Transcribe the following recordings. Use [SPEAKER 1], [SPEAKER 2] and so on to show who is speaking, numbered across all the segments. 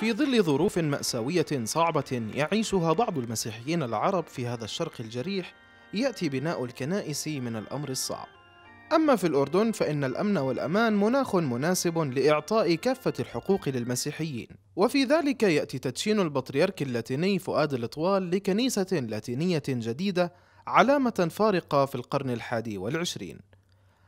[SPEAKER 1] في ظل ظروف مأساوية صعبة يعيشها بعض المسيحيين العرب في هذا الشرق الجريح يأتي بناء الكنائس من الأمر الصعب أما في الأردن فإن الأمن والأمان مناخ مناسب لإعطاء كافة الحقوق للمسيحيين وفي ذلك يأتي تدشين البطريرك اللاتيني فؤاد الإطوال لكنيسة لاتينية جديدة علامة فارقة في القرن الحادي والعشرين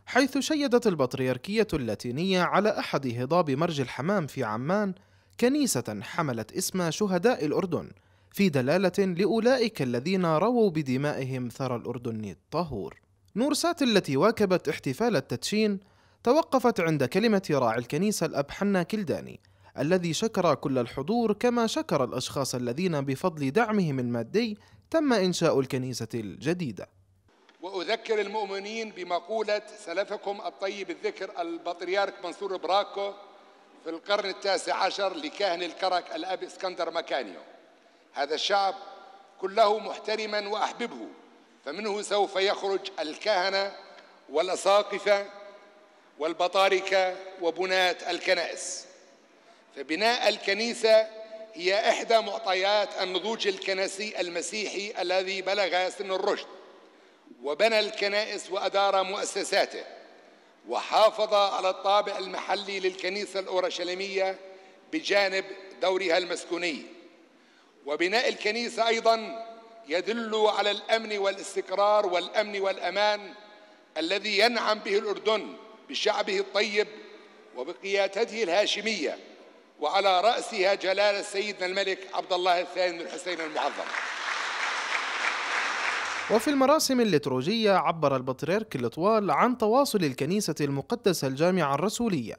[SPEAKER 1] حيث شيدت البطريركية اللاتينية على أحد هضاب مرج الحمام في عمان كنيسة حملت اسم شهداء الأردن في دلالة لأولئك الذين رووا بدمائهم ثرى الأردن الطهور نورسات التي واكبت احتفال التدشين توقفت عند كلمة راعي الكنيسة الأب حنا كلداني الذي شكر كل الحضور كما شكر الأشخاص الذين بفضل دعمهم المادي تم إنشاء الكنيسة الجديدة
[SPEAKER 2] وأذكر المؤمنين بمقولة سلفكم الطيب الذكر البطريرك منصور براكو في القرن التاسع عشر لكاهن الكرك الأب اسكندر مكانيو هذا الشعب كله محترما وأحببه فمنه سوف يخرج الكهنة والأساقفة والبطاركة وبناة الكنائس فبناء الكنيسة هي إحدى معطيات النضوج الكنسي المسيحي الذي بلغ سن الرشد وبنى الكنائس وأدار مؤسساته وحافظ على الطابع المحلي للكنيسة الأورشليمية بجانب دورها المسكوني وبناء الكنيسة أيضا يدل على الأمن والاستقرار والأمن والأمان الذي ينعم به الأردن بشعبه الطيب وبقيادته الهاشمية وعلى رأسها جلالة سيدنا الملك عبد الله الثاني بن الحسين المعظم
[SPEAKER 1] وفي المراسم الليتروجية عبر البطريرك الإطوال عن تواصل الكنيسة المقدسة الجامعة الرسولية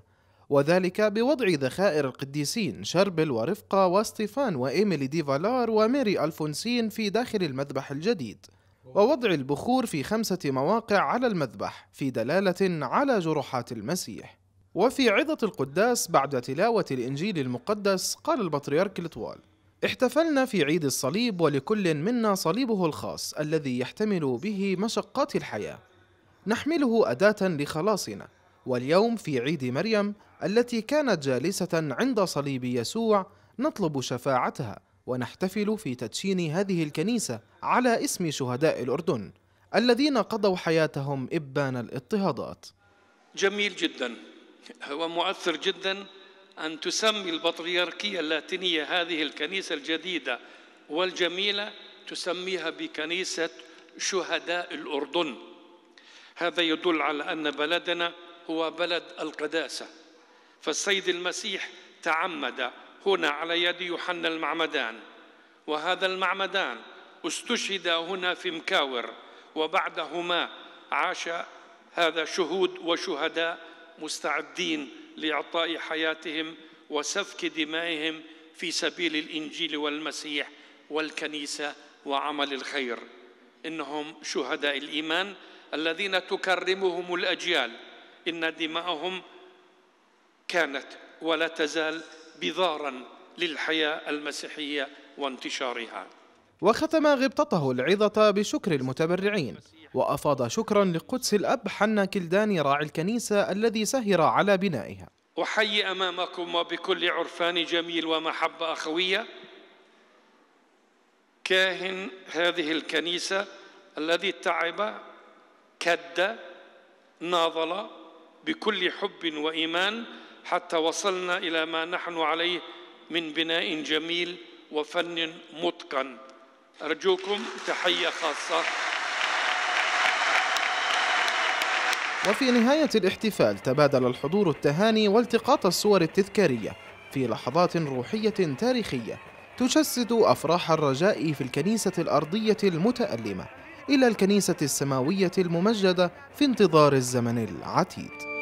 [SPEAKER 1] وذلك بوضع ذخائر القديسين شربل ورفقة وستيفان وإيميلي دي فالار وميري ألفونسين في داخل المذبح الجديد ووضع البخور في خمسة مواقع على المذبح في دلالة على جروحات المسيح وفي عظة القداس بعد تلاوة الإنجيل المقدس قال البطريرك الإطوال احتفلنا في عيد الصليب ولكل منا صليبه الخاص الذي يحتمل به مشقات الحياة نحمله أداة لخلاصنا واليوم في عيد مريم التي كانت جالسة عند صليب يسوع نطلب شفاعتها ونحتفل في تدشين هذه الكنيسة على اسم شهداء الأردن الذين قضوا حياتهم إبان الاضطهادات
[SPEAKER 3] جميل جدا هو مؤثر جدا أن تسمي البطريركية اللاتينية هذه الكنيسة الجديدة والجميلة تسميها بكنيسة شهداء الأردن هذا يدل على أن بلدنا هو بلد القداسة فالسيد المسيح تعمد هنا على يد يوحنا المعمدان وهذا المعمدان استشهد هنا في مكاور وبعدهما عاش هذا شهود وشهداء مستعدين لاعطاء حياتهم وسفك دمائهم في سبيل الانجيل والمسيح والكنيسه وعمل الخير انهم شهداء الايمان الذين تكرمهم الاجيال ان دماءهم كانت ولا تزال بذارا للحياه المسيحيه وانتشارها
[SPEAKER 1] وختم غبطته العظه بشكر المتبرعين وأفاض شكرا لقدس الأب حنا كلداني راعي الكنيسة الذي سهر على بنائها
[SPEAKER 3] أحيي أمامكم وبكل عرفان جميل ومحبة أخوية كاهن هذه الكنيسة الذي تعب كد ناضل بكل حب وإيمان حتى وصلنا إلى ما نحن عليه من بناء جميل وفن متقن أرجوكم تحية خاصة
[SPEAKER 1] وفي نهاية الاحتفال تبادل الحضور التهاني والتقاط الصور التذكارية في لحظات روحية تاريخية تجسد أفراح الرجاء في الكنيسة الأرضية المتألمة إلى الكنيسة السماوية الممجدة في انتظار الزمن العتيد